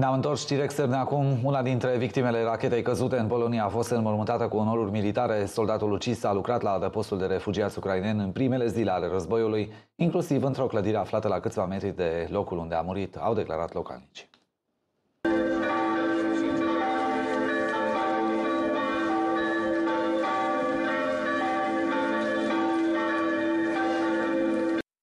Ne-am întors direct externe acum. Una dintre victimele rachetei căzute în Polonia a fost înmormântată cu onoruri militare. Soldatul ucis a lucrat la adăpostul de refugiați ucraineni în primele zile ale războiului, inclusiv într-o clădire aflată la câțiva metri de locul unde a murit, au declarat localnicii.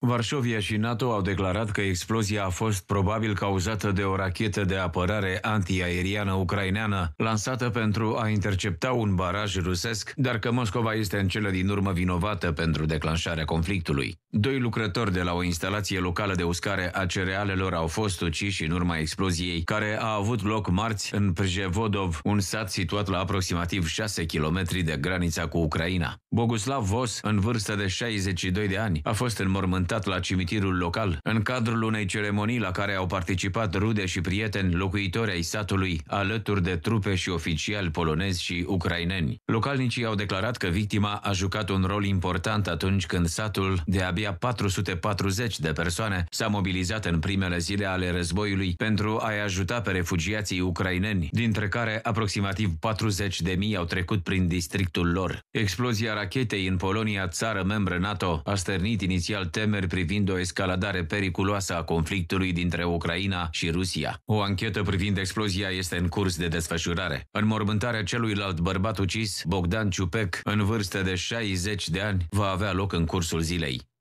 Varșovia și NATO au declarat că explozia a fost probabil cauzată de o rachetă de apărare antiaeriană ucraineană lansată pentru a intercepta un baraj rusesc, dar că Moscova este în cele din urmă vinovată pentru declanșarea conflictului. Doi lucrători de la o instalație locală de uscare a cerealelor au fost uciși în urma exploziei, care a avut loc marți în Prjevodov, un sat situat la aproximativ 6 km de granița cu Ucraina. Boguslav Vos, în vârstă de 62 de ani, a fost înmormântat afectat la cimitirul local în cadrul unei ceremonii la care au participat rude și prieteni locuitori ai satului, alături de trupe și oficiali polonezi și ucraineni. Localnicii au declarat că victima a jucat un rol important atunci când satul de abia 440 de persoane s-a mobilizat în primele zile ale războiului pentru a-i ajuta pe refugiații ucraineni, dintre care aproximativ 40 de mii au trecut prin districtul lor. Explozia rachetei în Polonia, țară membră NATO, a sternit inițial temeri propuneri privind o escaladare periculoasă a conflictului dintre Ucraina și Rusia. O anchetă privind explozia este în curs de desfășurare. În mormântarea celuilalt bărbat ucis, Bogdan Ciupec, în vârstă de 60 de ani, va avea loc în cursul zilei.